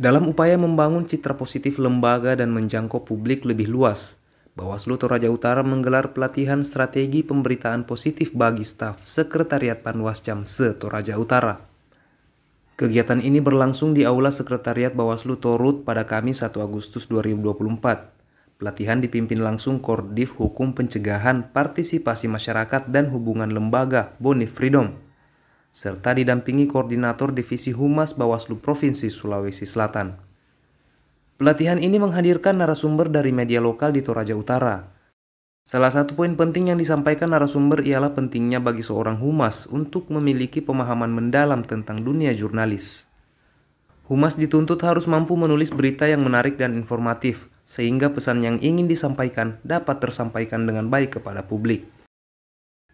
Dalam upaya membangun citra positif lembaga dan menjangkau publik lebih luas, Bawaslu Toraja Utara menggelar pelatihan strategi pemberitaan positif bagi staf Sekretariat Panwascam se-Toraja Utara. Kegiatan ini berlangsung di Aula Sekretariat Bawaslu Torut pada Kamis 1 Agustus 2024. Pelatihan dipimpin langsung Kordif Hukum Pencegahan Partisipasi Masyarakat dan Hubungan Lembaga Boni Freedom serta didampingi Koordinator Divisi Humas Bawaslu Provinsi Sulawesi Selatan. Pelatihan ini menghadirkan narasumber dari media lokal di Toraja Utara. Salah satu poin penting yang disampaikan narasumber ialah pentingnya bagi seorang humas untuk memiliki pemahaman mendalam tentang dunia jurnalis. Humas dituntut harus mampu menulis berita yang menarik dan informatif, sehingga pesan yang ingin disampaikan dapat tersampaikan dengan baik kepada publik.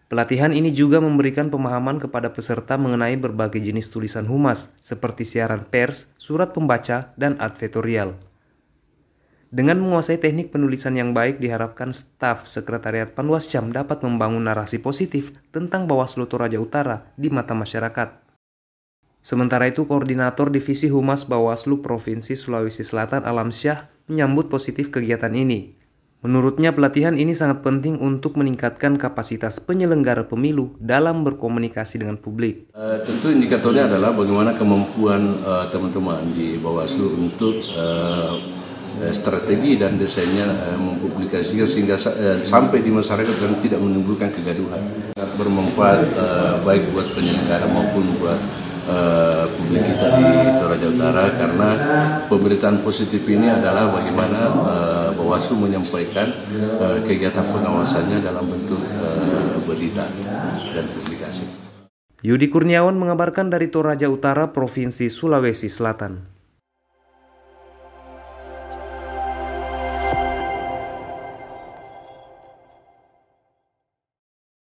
Pelatihan ini juga memberikan pemahaman kepada peserta mengenai berbagai jenis tulisan humas, seperti siaran pers, surat pembaca, dan advertorial. Dengan menguasai teknik penulisan yang baik, diharapkan staf Sekretariat Panwascam dapat membangun narasi positif tentang Bawaslu Toraja Utara di mata masyarakat. Sementara itu, Koordinator Divisi Humas Bawaslu Provinsi Sulawesi Selatan Alam Syah menyambut positif kegiatan ini. Menurutnya pelatihan ini sangat penting untuk meningkatkan kapasitas penyelenggara pemilu dalam berkomunikasi dengan publik. E, tentu indikatornya adalah bagaimana kemampuan eh, teman-teman di Bawaslu untuk e, strategi dan desainnya mempublikasikan sehingga sampai di masyarakat dan tidak menimbulkan kegaduhan. Sangat bermanfaat baik buat penyelenggara maupun buat e, publik kita di Toraja Utara karena pemberitaan positif ini adalah bagaimana E, Bawaslu menyampaikan uh, kegiatan pengawasannya dalam bentuk uh, berita dan publikasi. Yudi Kurniawan mengabarkan dari Toraja Utara, Provinsi Sulawesi Selatan.